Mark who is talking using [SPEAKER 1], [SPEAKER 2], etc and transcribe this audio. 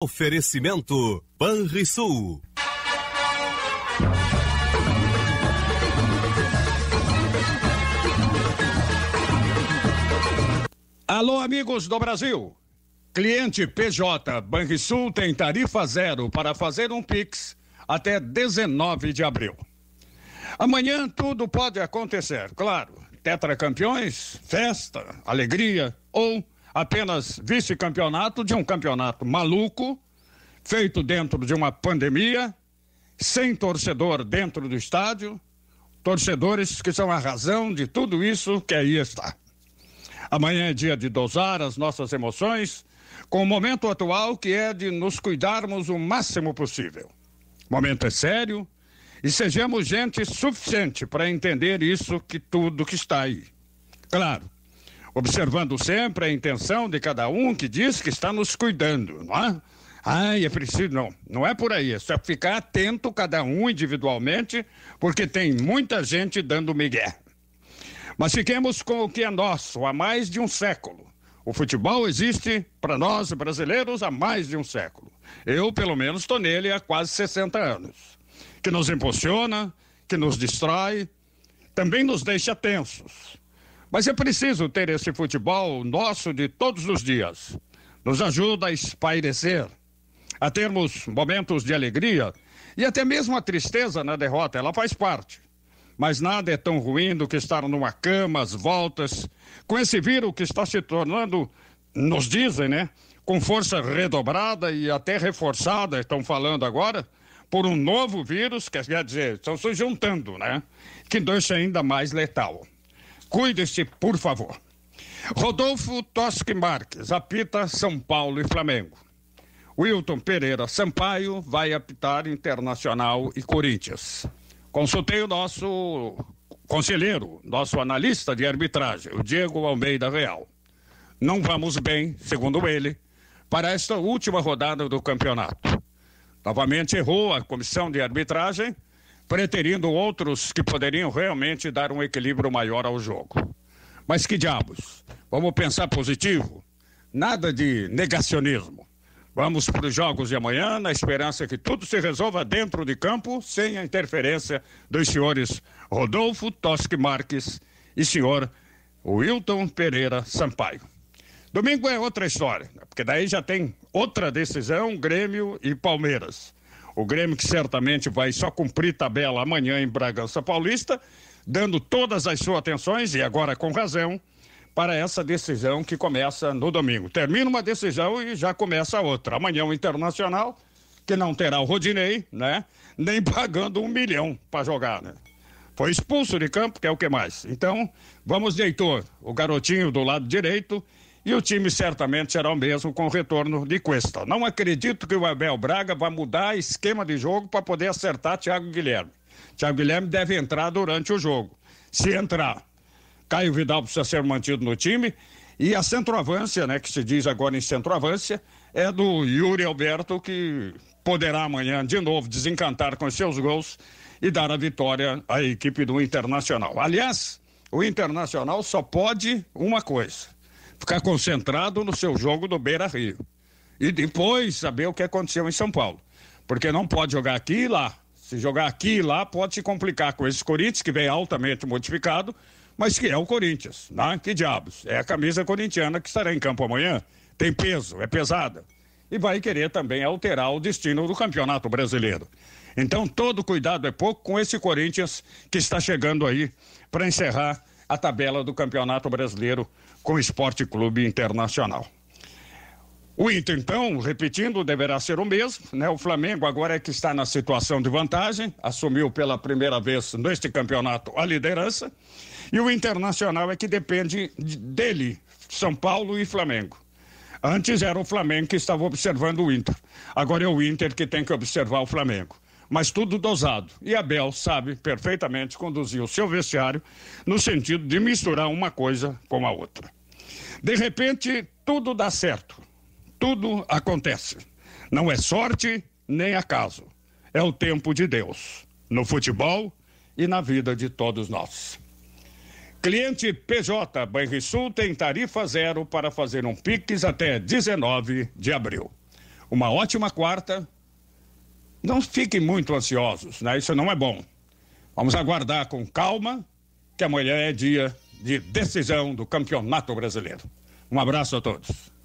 [SPEAKER 1] Oferecimento Banrisul. Alô, amigos do Brasil. Cliente PJ Banrisul tem tarifa zero para fazer um Pix até 19 de abril. Amanhã tudo pode acontecer, claro. Tetracampeões, festa, alegria ou apenas vice-campeonato de um campeonato maluco, feito dentro de uma pandemia, sem torcedor dentro do estádio, torcedores que são a razão de tudo isso que aí está. Amanhã é dia de dosar as nossas emoções com o momento atual que é de nos cuidarmos o máximo possível. O momento é sério e sejamos gente suficiente para entender isso que tudo que está aí. Claro, observando sempre a intenção de cada um que diz que está nos cuidando, não é? Ai, é preciso, não, não é por aí, é só ficar atento cada um individualmente, porque tem muita gente dando migué. Mas fiquemos com o que é nosso há mais de um século. O futebol existe para nós brasileiros há mais de um século. Eu, pelo menos, estou nele há quase 60 anos. Que nos impulsiona, que nos distrai, também nos deixa tensos. Mas é preciso ter esse futebol nosso de todos os dias. Nos ajuda a espairecer, a termos momentos de alegria e até mesmo a tristeza na derrota, ela faz parte. Mas nada é tão ruim do que estar numa cama, às voltas, com esse vírus que está se tornando, nos dizem, né? Com força redobrada e até reforçada, estão falando agora, por um novo vírus, quer dizer, estão se juntando, né? Que deixa ainda mais letal. Cuide-se, por favor. Rodolfo Tosque Marques apita São Paulo e Flamengo. Wilton Pereira Sampaio vai apitar Internacional e Corinthians. Consultei o nosso conselheiro, nosso analista de arbitragem, o Diego Almeida Real. Não vamos bem, segundo ele, para esta última rodada do campeonato. Novamente errou a comissão de arbitragem preterindo outros que poderiam realmente dar um equilíbrio maior ao jogo. Mas que diabos? Vamos pensar positivo? Nada de negacionismo. Vamos para os jogos de amanhã, na esperança que tudo se resolva dentro de campo, sem a interferência dos senhores Rodolfo Tosque Marques e senhor Wilton Pereira Sampaio. Domingo é outra história, porque daí já tem outra decisão, Grêmio e Palmeiras. O Grêmio que certamente vai só cumprir tabela amanhã em Bragança Paulista, dando todas as suas atenções, e agora com razão, para essa decisão que começa no domingo. Termina uma decisão e já começa outra. Amanhã o Internacional, que não terá o Rodinei, né? Nem pagando um milhão para jogar, né? Foi expulso de campo, que é o que mais. Então, vamos de Heitor, o garotinho do lado direito, e o time certamente será o mesmo com o retorno de Cuesta. Não acredito que o Abel Braga vá mudar esquema de jogo para poder acertar Thiago Guilherme. Thiago Guilherme deve entrar durante o jogo. Se entrar, Caio Vidal precisa ser mantido no time. E a centroavância, né, que se diz agora em centroavância, é do Yuri Alberto, que poderá amanhã de novo desencantar com seus gols e dar a vitória à equipe do Internacional. Aliás, o Internacional só pode uma coisa: ficar concentrado no seu jogo do Beira Rio. E depois saber o que aconteceu em São Paulo. Porque não pode jogar aqui e lá. Se jogar aqui e lá, pode se complicar com esse Corinthians, que vem altamente modificado, mas que é o Corinthians, né? Que diabos? É a camisa corintiana que estará em campo amanhã. Tem peso, é pesada. E vai querer também alterar o destino do campeonato brasileiro. Então, todo cuidado é pouco com esse Corinthians que está chegando aí para encerrar a tabela do Campeonato Brasileiro com o Esporte Clube Internacional. O Inter, então, repetindo, deverá ser o mesmo, né? O Flamengo agora é que está na situação de vantagem, assumiu pela primeira vez neste campeonato a liderança, e o Internacional é que depende dele, São Paulo e Flamengo. Antes era o Flamengo que estava observando o Inter, agora é o Inter que tem que observar o Flamengo mas tudo dosado. E Abel sabe perfeitamente conduzir o seu vestiário no sentido de misturar uma coisa com a outra. De repente, tudo dá certo. Tudo acontece. Não é sorte nem acaso. É o tempo de Deus, no futebol e na vida de todos nós. Cliente PJ Banrisul tem tarifa zero para fazer um Pix até 19 de abril. Uma ótima quarta não fiquem muito ansiosos, né? Isso não é bom. Vamos aguardar com calma, que amanhã é dia de decisão do Campeonato Brasileiro. Um abraço a todos.